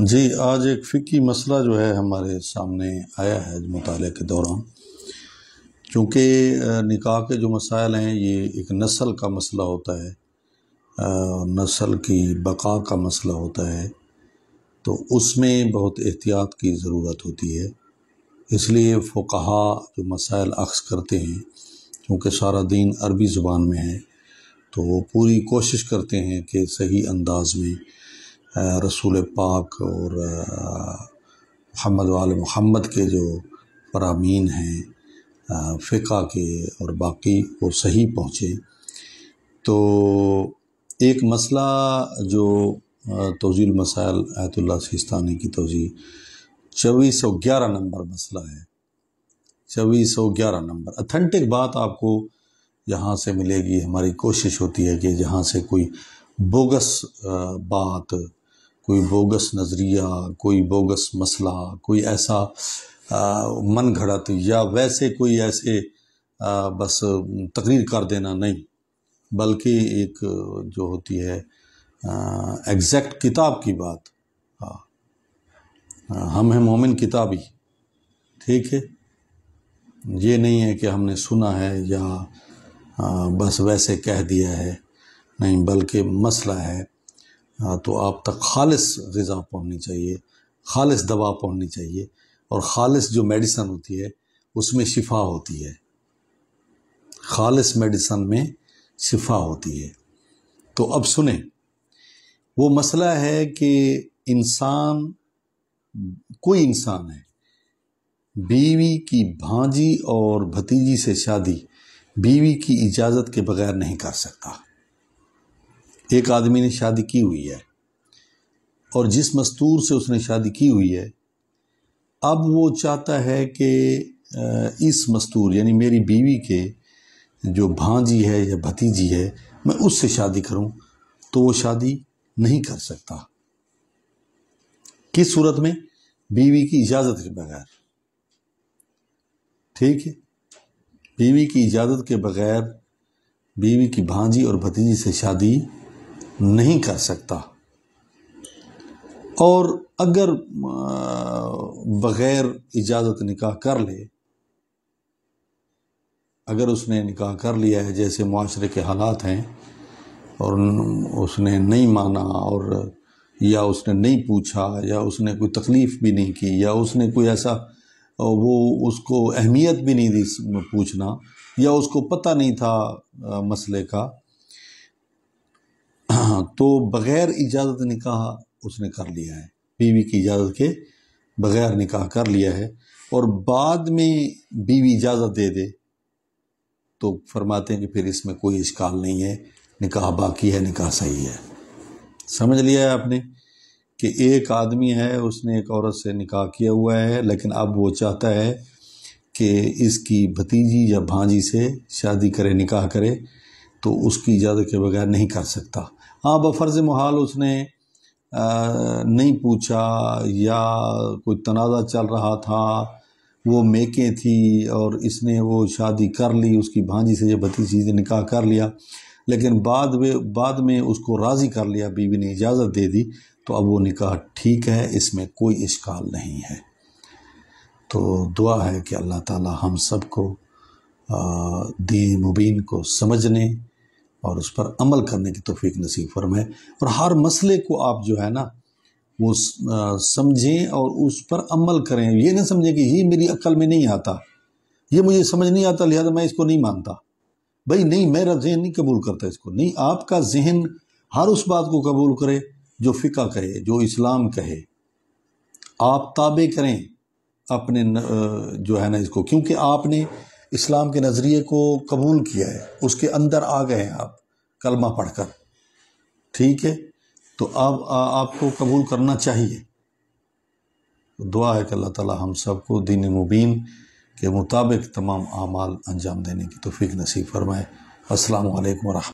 जी आज एक फ़िकी मसला जो है हमारे सामने आया है मुताले के दौरान चूँकि निकाह के जो मसाइल हैं ये एक नस्ल का मसला होता है नस्ल की बका का मसला होता है तो उसमें बहुत एहतियात की ज़रूरत होती है इसलिए फ़ुकहा जो मसाइल अक्स करते हैं क्योंकि सारा दिन अरबी ज़ुबान में है तो वो पूरी कोशिश करते हैं कि सही अंदाज़ में रसूल पाक और मोहम्मद वाल मोहम्मद के जो परामीन हैं फ़िका के और बाकी वो सही पहुँचे तो एक मसला जो तोजील मसाइल आयतुल्ला सिस्तानी की तोजी चौबीस सौ ग्यारह नंबर मसला है चौबीस सौ ग्यारह नंबर अथेंटिक बात आपको यहाँ से मिलेगी हमारी कोशिश होती है कि जहाँ से कोई बोगस बात कोई बोगस नज़रिया कोई बोगस मसला कोई ऐसा आ, मन घड़त तो या वैसे कोई ऐसे आ, बस तकरीर कर देना नहीं बल्कि एक जो होती है एग्जैक्ट किताब की बात आ, हम हैं मोमिन किताबी ठीक है ये नहीं है कि हमने सुना है या आ, बस वैसे कह दिया है नहीं बल्कि मसला है हाँ, तो आप तक खालिस गज़ा पहुँचनी चाहिए खालिस दवा पहुँचनी चाहिए और खालिस जो मेडिसन होती है उसमें शिफा होती है खालिस मेडिसन में शिफा होती है तो अब सुने वो मसला है कि इंसान कोई इंसान है बीवी की भांजी और भतीजी से शादी बीवी की इजाज़त के बगैर नहीं कर सकता एक आदमी ने शादी की हुई है और जिस मस्तूर से उसने शादी की हुई है अब वो चाहता है कि इस मस्तूर यानी मेरी बीवी के जो भांजी है या भतीजी है मैं उससे शादी करूं तो वो शादी नहीं कर सकता किस सूरत में बीवी की इजाज़त के बगैर ठीक है बीवी की इजाज़त के बगैर बीवी की भांजी और भतीजी से शादी नहीं कर सकता और अगर बग़ैर इजाज़त निकाह कर ले अगर उसने निकाह कर लिया है जैसे माशरे के हालात हैं और उसने नहीं माना और या उसने नहीं पूछा या उसने कोई तकलीफ़ भी नहीं की या उसने कोई ऐसा वो उसको अहमियत भी नहीं दी पूछना या उसको पता नहीं था मसले का हाँ, तो बग़ैर इजाज़त निकाह उसने कर लिया है बीवी की इजाज़त के बग़ैर निकाह कर लिया है और बाद में बीवी इजाज़त दे दे तो फरमाते हैं कि फिर इसमें कोई इश्काल नहीं है निकाह बाकी है निकाह सही है समझ लिया है आपने कि एक आदमी है उसने एक औरत से निकाह किया हुआ है लेकिन अब वो चाहता है कि इसकी भतीजी या भांजी से शादी करे निकाह करे तो उसकी इजाज़त के बगैर नहीं कर सकता हाँ बफ़र्ज़ महाल उसने नहीं पूछा या कोई तनाज़ा चल रहा था वो मेकें थी और इसने वो शादी कर ली उसकी भांजी से या भतीजी से निकाह कर लिया लेकिन बाद में बाद में उसको राज़ी कर लिया बीवी ने इजाज़त दे दी तो अब वो निकाह ठीक है इसमें कोई इश्काल नहीं है तो दुआ है कि अल्लाह ताला हम सबको दीन मुबीन को समझने और उस पर अमल करने की तोफ़ी नसीब फरमाए और हर मसले को आप जो है ना वो समझें और उस पर अमल करें ये ना समझें कि ये मेरी अक्ल में नहीं आता ये मुझे समझ नहीं आता लिहाजा मैं इसको नहीं मानता भाई नहीं मेरा जहन नहीं कबूल करता इसको नहीं आपका जहन हर उस बात को कबूल करे जो फ़िका कहे जो इस्लाम कहे आप ताबे करें अपने न, जो है ना इसको क्योंकि आपने इस्लाम के नज़रिए को कबूल किया है उसके अंदर आ गए हैं आप कलमा पढ़कर ठीक है तो अब आपको कबूल करना चाहिए दुआ है कि अल्लाह ताला हम सबको दीन मुबीन के मुताबिक तमाम अमाल अंजाम देने की तोफ़ी नसीब फरमाए असल वरहमल